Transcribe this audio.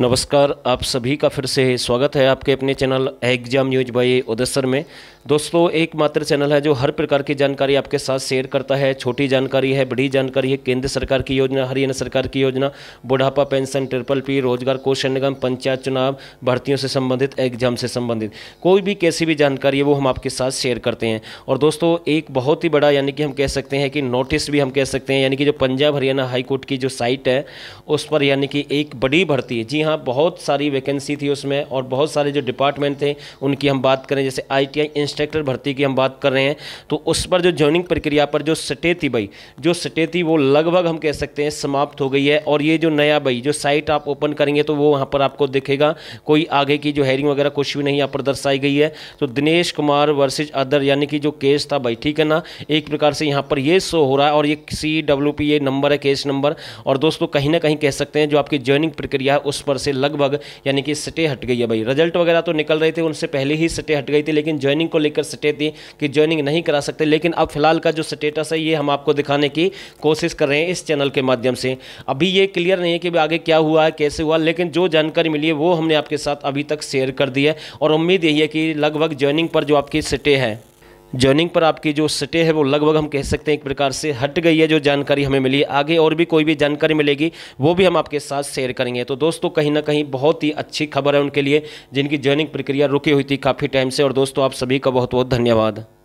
नमस्कार आप सभी का फिर से स्वागत है आपके अपने channel exam news by Uday sir में दोस्तों एकमात्र चैनल है जो हर प्रकार की जानकारी आपके साथ शेयर करता है छोटी जानकारी है बड़ी जानकारी है केंद्र सरकार की योजना हरियाणा सरकार की योजना बुढ़ापा पेंशन ट्रिपल पी रोजगार कौशल निगम पंचायत चुनाव भर्तियों से संबंधित एग्जाम से संबंधित कोई भी कैसी भी जानकारी है वो हम आपके साथ शेयर करते हैं और दोस्तों एक बहुत ही बड़ा यानी कि हम कह सकते हैं कि नोटिस भी हम कह सकते हैं यानी कि जो पंजाब हरियाणा हाईकोर्ट की जो साइट है उस पर यानी कि एक बड़ी भर्ती है जी हाँ यहाँ बहुत सारी वैकेंसी थी उसमें और बहुत सारे जो डिपार्टमेंट थे उनकी हम बात करें जैसे आईटीआई इंस्ट्रक्टर भर्ती की हम बात कर रहे हैं तो उस पर जो ज्वाइनिंग प्रक्रिया पर जो सटे थी भाई जो सटे थी वो लगभग हम कह सकते हैं समाप्त हो गई है और ये जो नया भाई जो साइट आप ओपन करेंगे तो वो वहाँ पर आपको दिखेगा कोई आगे की जो हैरिंग वगैरह कुछ भी नहीं यहाँ पर दर्शाई गई है तो दिनेश कुमार वर्सेज अदर यानी कि जो केस था भाई ठीक है ना एक प्रकार से यहाँ पर ये शो हो रहा है और ये सी डब्ल्यू पी ये नंबर है केस नंबर और दोस्तों कहीं ना कहीं कह सकते हैं जो आपकी ज्वाइनिंग प्रक्रिया है उस पर ऊपर से लगभग यानी कि सटे हट गई है भाई रिजल्ट वगैरह तो निकल रहे थे उनसे पहले ही सटे हट गई थी लेकिन ज्वाइनिंग को लेकर सटे थी कि ज्वाइनिंग नहीं करा सकते लेकिन अब फिलहाल का जो स्टेटस है ये हम आपको दिखाने की कोशिश कर रहे हैं इस चैनल के माध्यम से अभी ये क्लियर नहीं है कि आगे क्या हुआ है कैसे हुआ लेकिन जो जानकारी मिली है वो हमने आपके साथ अभी तक शेयर कर दी है और उम्मीद यही है कि लगभग ज्वाइनिंग पर जो आपकी सटे हैं जर्निंग पर आपकी जो सटे है वो लगभग हम कह सकते हैं एक प्रकार से हट गई है जो जानकारी हमें मिली है आगे और भी कोई भी जानकारी मिलेगी वो भी हम आपके साथ शेयर करेंगे तो दोस्तों कहीं ना कहीं बहुत ही अच्छी खबर है उनके लिए जिनकी जर्निंग प्रक्रिया रुकी हुई थी काफ़ी टाइम से और दोस्तों आप सभी का बहुत बहुत धन्यवाद